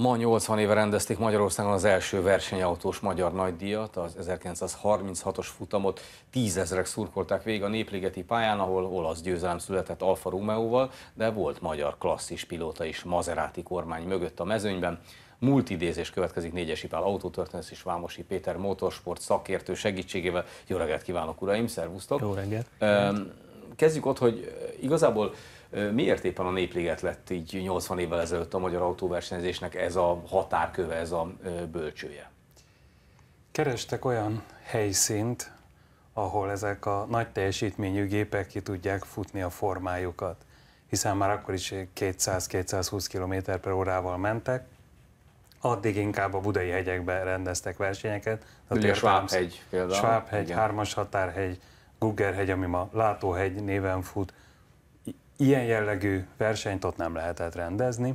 Ma 80 éve rendezték Magyarországon az első versenyautós magyar nagydíjat, az 1936-os futamot tízezrek szurkolták végig a Néplégeti pályán, ahol olasz győzelem született Alfa Romeo-val, de volt magyar klasszis pilóta is Maserati kormány mögött a mezőnyben. Múlt idézés következik Négyesi Pál autótörténész és Vámosi Péter motorsport szakértő segítségével. Jó reggelt kívánok, uraim, szervusztok! Jó reggelt! Kezdjük ott, hogy igazából Miért éppen a Népliget lett így 80 évvel ezelőtt a magyar autóversenyzésnek ez a határköve, ez a bölcsője? Kerestek olyan helyszínt, ahol ezek a nagy teljesítményű gépek ki tudják futni a formájukat, hiszen már akkor is 200-220 km per órával mentek, addig inkább a budai hegyekbe rendeztek versenyeket. A Ugye Schwabhegy például. Schwabhegy, Hármas Határhegy, Guggerhegy, ami ma Látóhegy néven fut, ilyen jellegű versenyt ott nem lehetett rendezni,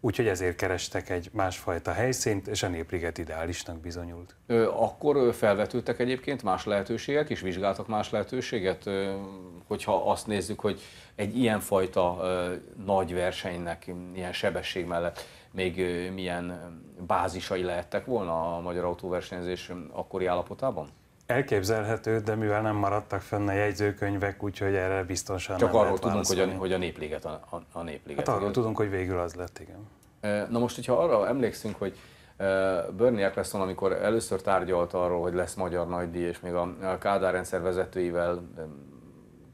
úgyhogy ezért kerestek egy másfajta helyszínt, és a Népliget ideálisnak bizonyult. Ö, akkor felvetődtek egyébként más lehetőségek, és vizsgáltak más lehetőséget, ö, hogyha azt nézzük, hogy egy ilyenfajta ö, nagy versenynek, ilyen sebesség mellett még ö, milyen bázisai lehettek volna a magyar autóversenyzés akkori állapotában? Elképzelhető, de mivel nem maradtak fenn a jegyzőkönyvek, úgyhogy erre biztosan Csak nem arról tudunk, hogy a, hogy a népliget a, a, a népliget. Hát arról igen. tudunk, hogy végül az lett, igen. Na most, hogyha arra emlékszünk, hogy Bernie Eccleston, amikor először tárgyalt arról, hogy lesz magyar nagydíj, és még a Kádár rendszer vezetőivel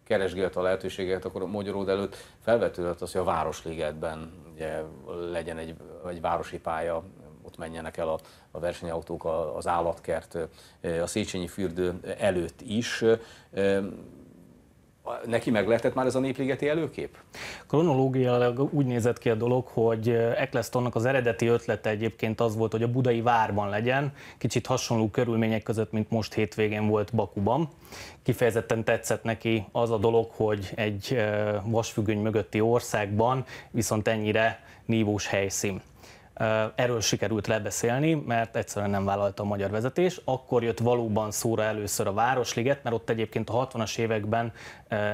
keresgélt a lehetőséget, akkor a Magyaród előtt felvetődött az, hogy a Városligetben ugye, legyen egy, egy városi pálya ott menjenek el a, a versenyautók, az állatkert, a Széchenyi fürdő előtt is. Neki meg lehetett már ez a népligeti előkép? Kronológiailag úgy nézett ki a dolog, hogy Ecclestonnak az eredeti ötlete egyébként az volt, hogy a budai várban legyen, kicsit hasonló körülmények között, mint most hétvégén volt Bakuban. Kifejezetten tetszett neki az a dolog, hogy egy vasfüggöny mögötti országban viszont ennyire nívós helyszín. Erről sikerült lebeszélni, mert egyszerűen nem vállalta a magyar vezetés. Akkor jött valóban szóra először a Városliget, mert ott egyébként a 60-as években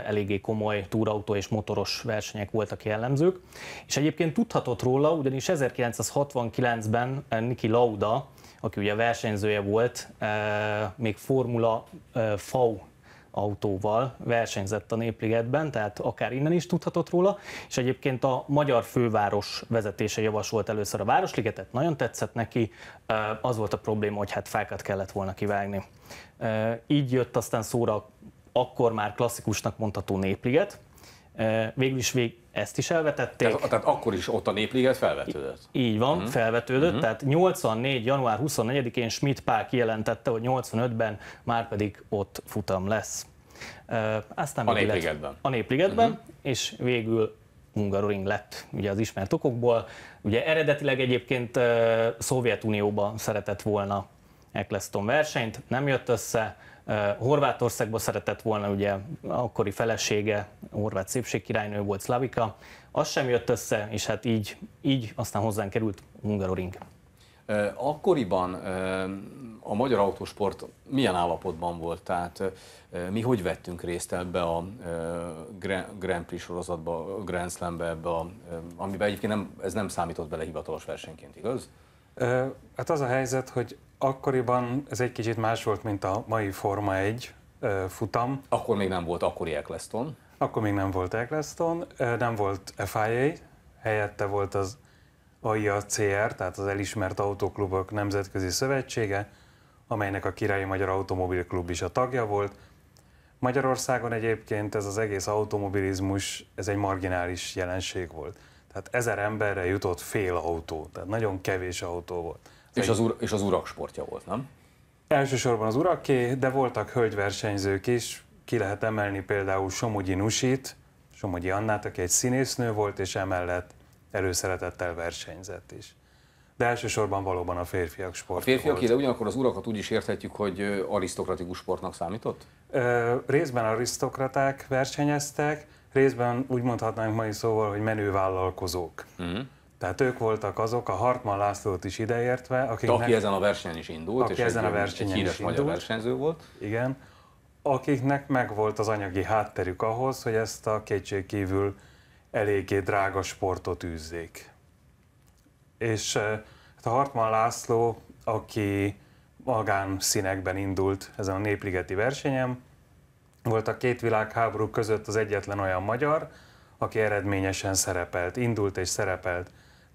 eléggé komoly túrautó és motoros versenyek voltak jellemzők. És egyébként tudhatott róla, ugyanis 1969-ben Niki Lauda, aki ugye versenyzője volt, még Formula V autóval versenyzett a Népligetben, tehát akár innen is tudhatott róla, és egyébként a magyar főváros vezetése javasolt először a Városligetet, nagyon tetszett neki, az volt a probléma, hogy hát fákat kellett volna kivágni. Így jött aztán szóra akkor már klasszikusnak mondható Népliget, végül is vég, ezt is elvetették. Tehát, tehát akkor is ott a népliget felvetődött. Így van, uh-huh. felvetődött, uh-huh. tehát 84. január 24-én Schmidt Pál kijelentette, hogy 85-ben már pedig ott futam lesz. Uh, aztán a népligetben. Lett, a népligetben, uh-huh. és végül Hungaroring lett ugye az ismert okokból. Ugye eredetileg egyébként uh, Szovjetunióban szeretett volna Eccleston versenyt, nem jött össze, Horvátországba szeretett volna, ugye akkori felesége, horvát szépségkirálynő volt Slavika, az sem jött össze, és hát így, így aztán hozzánk került Hungaroring. Akkoriban a magyar autósport milyen állapotban volt? Tehát mi hogy vettünk részt ebbe a Grand Prix sorozatba, Grand Slambe, ebbe a, amiben egyébként nem, ez nem számított bele hivatalos versenyként, igaz? Hát az a helyzet, hogy Akkoriban ez egy kicsit más volt, mint a mai Forma 1 futam. Akkor még nem volt akkori Eccleston. Akkor még nem volt Eccleston, nem volt FIA, helyette volt az AIA CR, tehát az Elismert Autóklubok Nemzetközi Szövetsége, amelynek a Királyi Magyar Automobilklub is a tagja volt. Magyarországon egyébként ez az egész automobilizmus, ez egy marginális jelenség volt. Tehát ezer emberre jutott fél autó, tehát nagyon kevés autó volt. És az, ur, és az urak sportja volt, nem? Elsősorban az uraké, de voltak hölgyversenyzők is. Ki lehet emelni például Somogyi Nusit, Somogyi Annát, aki egy színésznő volt, és emellett előszeretettel versenyzett is. De elsősorban valóban a férfiak sport. A férfiak, volt. de ugyanakkor az urakat úgy is érthetjük, hogy arisztokratikus sportnak számított? Ö, részben arisztokraták versenyeztek, részben úgy mondhatnánk mai szóval, hogy menő vállalkozók. Uh-huh. Mhm. Tehát ők voltak azok, a Hartmann Lászlót is ideértve, akiknek, aki ezen a versenyen is indult, aki és ezen a versenyen egy híres is indult, versenyző volt. Igen, akiknek megvolt az anyagi hátterük ahhoz, hogy ezt a kétségkívül eléggé drága sportot űzzék. És hát a Hartmann László, aki magán színekben indult ezen a népligeti versenyen, volt a két világháború között az egyetlen olyan magyar, aki eredményesen szerepelt, indult és szerepelt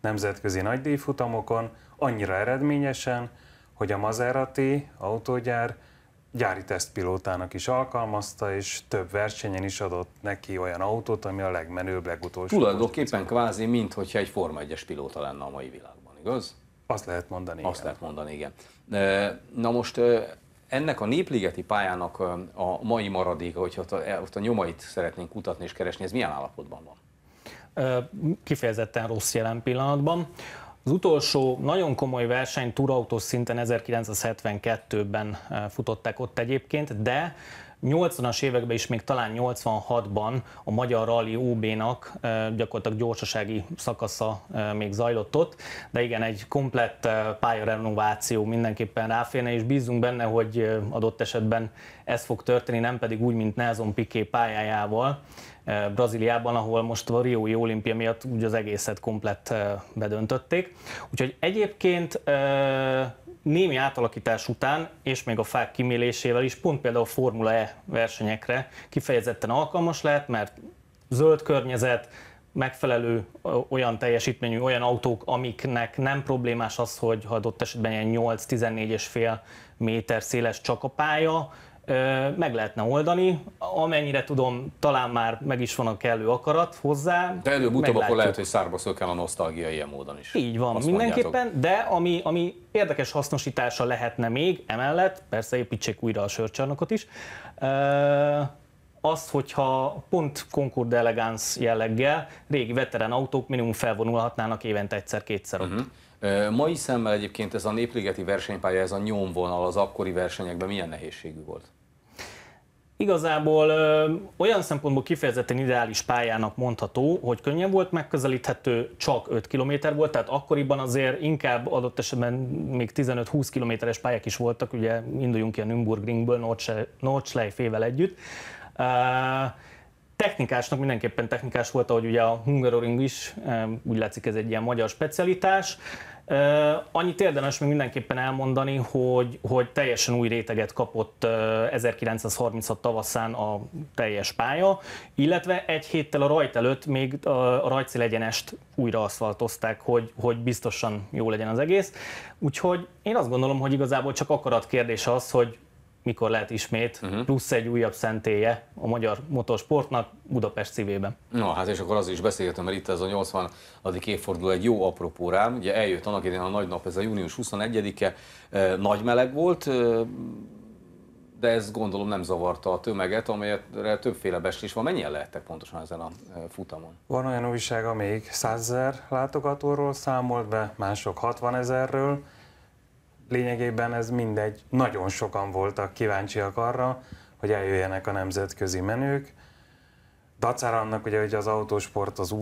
nemzetközi nagydíjfutamokon annyira eredményesen, hogy a Maserati autógyár gyári tesztpilótának is alkalmazta, és több versenyen is adott neki olyan autót, ami a legmenőbb, legutolsó. Tulajdonképpen kvázi, minthogyha egy Forma 1-es pilóta lenne a mai világban, igaz? Azt lehet mondani, Azt igen. lehet mondani, igen. Na most ennek a népligeti pályának a mai maradéka, hogyha ott a nyomait szeretnénk kutatni és keresni, ez milyen állapotban van? kifejezetten rossz jelen pillanatban. Az utolsó nagyon komoly verseny túrautó szinten 1972-ben futották ott egyébként, de 80-as években is, még talán 86-ban a Magyar Rally ub nak gyakorlatilag gyorsasági szakasza még zajlott ott, de igen, egy komplett pályarenováció mindenképpen ráférne, és bízunk benne, hogy adott esetben ez fog történni, nem pedig úgy, mint Nelson Piqué pályájával, Eh, Brazíliában, ahol most a Riói olimpia miatt úgy az egészet komplett eh, bedöntötték. Úgyhogy egyébként eh, némi átalakítás után, és még a fák kimélésével is, pont például a Formula E versenyekre kifejezetten alkalmas lehet, mert zöld környezet, megfelelő olyan teljesítményű, olyan autók, amiknek nem problémás az, hogy ha adott esetben ilyen 8-14,5 méter széles csak a pálya, meg lehetne oldani. Amennyire tudom, talán már meg is van a kellő akarat hozzá. De előbb-utóbb akkor lehet, hogy szárba szökkel a nosztalgia ilyen módon is. Így van, Azt mindenképpen, mondjátok. de ami, ami érdekes hasznosítása lehetne még, emellett, persze építsék újra a sörcsarnokot is, az, hogyha pont Concord Elegance jelleggel régi veterán autók minimum felvonulhatnának évente egyszer-kétszer ott. Uh-huh. Mai szemmel egyébként ez a népligeti versenypálya, ez a nyomvonal az akkori versenyekben milyen nehézségű volt? Igazából ö, olyan szempontból kifejezetten ideális pályának mondható, hogy könnyen volt megközelíthető, csak 5 km volt, tehát akkoriban azért inkább adott esetben még 15-20 kilométeres pályák is voltak, ugye induljunk ki a Nürburgringből, Nordschleifével együtt. Ö, technikásnak mindenképpen technikás volt, ahogy ugye a Hungaroring is, úgy látszik ez egy ilyen magyar specialitás. Annyit érdemes még mindenképpen elmondani, hogy, hogy teljesen új réteget kapott 1936 tavaszán a teljes pálya, illetve egy héttel a rajt előtt még a rajci legyenest újra aszfaltozták, hogy, hogy biztosan jó legyen az egész. Úgyhogy én azt gondolom, hogy igazából csak akarat kérdés az, hogy mikor lehet ismét, uh-huh. plusz egy újabb szentélye a magyar motorsportnak Budapest szívében. Na hát és akkor az is beszéltem, mert itt ez a 80. évforduló egy jó apropó rám, ugye eljött annak idején a nagy nap, ez a június 21-e, eh, nagy meleg volt, eh, de ez gondolom nem zavarta a tömeget, amelyre többféle is. van. Mennyien lehettek pontosan ezen a eh, futamon? Van olyan újság, amelyik 100 ezer látogatóról számolt be, mások 60 ezerről, lényegében ez mindegy. Nagyon sokan voltak kíváncsiak arra, hogy eljöjjenek a nemzetközi menők. Dacára annak ugye, hogy az autósport az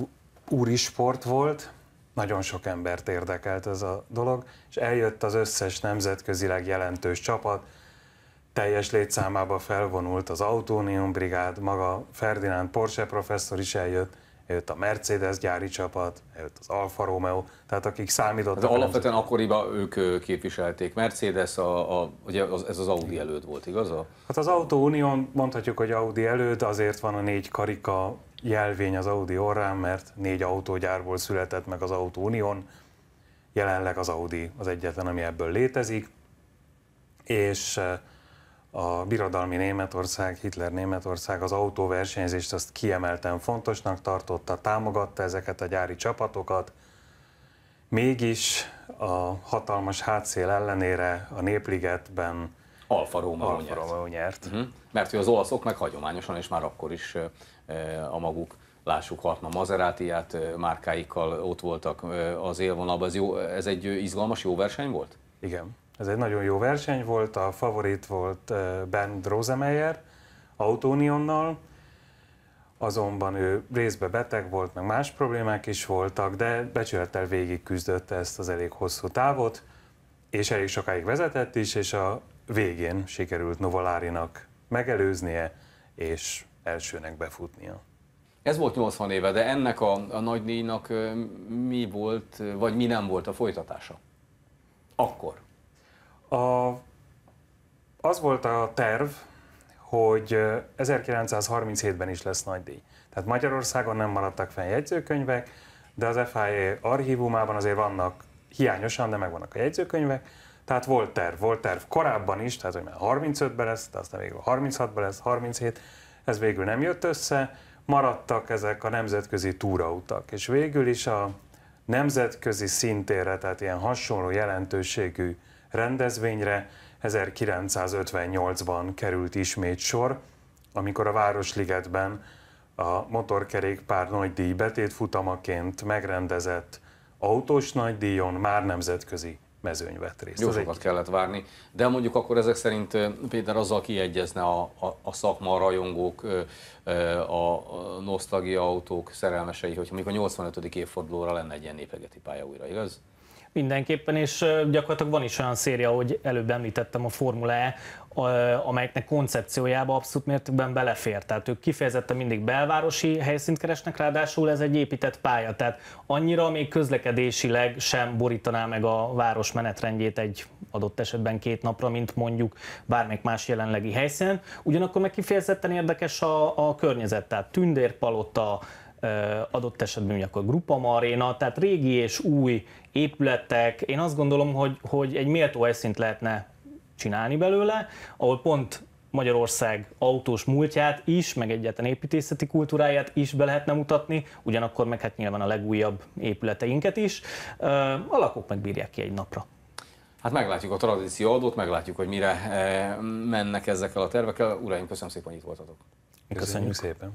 úri sport volt, nagyon sok embert érdekelt ez a dolog, és eljött az összes nemzetközileg jelentős csapat, teljes létszámába felvonult az Autónium Brigád, maga Ferdinand Porsche professzor is eljött, jött a Mercedes gyári csapat, jött az Alfa Romeo, tehát akik számítottak. De hát alapvetően akkoriban ők képviselték. Mercedes, a, a, ugye az, ez az Audi előtt volt, igaz? Hát az Auto Union, mondhatjuk, hogy Audi előtt, azért van a négy karika jelvény az Audi orrán, mert négy autógyárból született meg az Auto Union, jelenleg az Audi az egyetlen, ami ebből létezik, és a birodalmi Németország, Hitler Németország az autóversenyzést azt kiemelten fontosnak tartotta, támogatta ezeket a gyári csapatokat, mégis a hatalmas hátszél ellenére a Népligetben Alfa Romeo nyert. nyert. Uh-huh. Mert hogy az olaszok meg hagyományosan, és már akkor is a maguk lássuk Hartman Mazerátiát, márkáikkal ott voltak az élvonalban. Ez, jó, ez egy izgalmas, jó verseny volt? Igen. Ez egy nagyon jó verseny volt, a favorit volt eh, Ben Drosemeyer Autonionnal, azonban ő részben beteg volt, meg más problémák is voltak, de becsülettel végig küzdötte ezt az elég hosszú távot, és elég sokáig vezetett is, és a végén sikerült Novalárinak megelőznie, és elsőnek befutnia. Ez volt 80 éve, de ennek a, a nagy mi volt, vagy mi nem volt a folytatása? Akkor. A, az volt a terv, hogy 1937-ben is lesz nagy díj. Tehát Magyarországon nem maradtak fenn jegyzőkönyvek, de az FIA e archívumában azért vannak hiányosan, de megvannak a jegyzőkönyvek, tehát volt terv, volt terv korábban is, tehát hogy már 35-ben lesz, de aztán végül 36-ban lesz, 37, ez végül nem jött össze, maradtak ezek a nemzetközi túrautak, és végül is a nemzetközi szintére, tehát ilyen hasonló jelentőségű rendezvényre 1958-ban került ismét sor, amikor a Városligetben a motorkerékpár nagydíj betétfutamaként megrendezett autós nagydíjon már nemzetközi mezőny vett részt. Jó sokat kellett várni, de mondjuk akkor ezek szerint Péter azzal kiegyezne a, a, a szakma, a rajongók, a, a nosztalgia autók szerelmesei, hogy mondjuk a 85. évfordulóra lenne egy ilyen népegeti pálya újra, igaz? Mindenképpen, és gyakorlatilag van is olyan széria, hogy előbb említettem a Formula E, amelyeknek koncepciójába abszolút mértékben belefér. Tehát ők kifejezetten mindig belvárosi helyszínt keresnek, ráadásul ez egy épített pálya, tehát annyira még közlekedésileg sem borítaná meg a város menetrendjét egy adott esetben két napra, mint mondjuk bármelyik más jelenlegi helyszínen. Ugyanakkor meg kifejezetten érdekes a, a környezet, tehát tündérpalota, adott esetben ugye akkor Grupa Maréna, tehát régi és új épületek. Én azt gondolom, hogy, hogy egy méltó helyszínt lehetne csinálni belőle, ahol pont Magyarország autós múltját is, meg egyetlen építészeti kultúráját is be lehetne mutatni, ugyanakkor meg hát nyilván a legújabb épületeinket is. A lakók megbírják ki egy napra. Hát meglátjuk a tradíció adót, meglátjuk, hogy mire eh, mennek ezekkel a tervekkel. Uraim, köszönöm szépen, hogy itt voltatok. Köszönjük, Köszönjük szépen.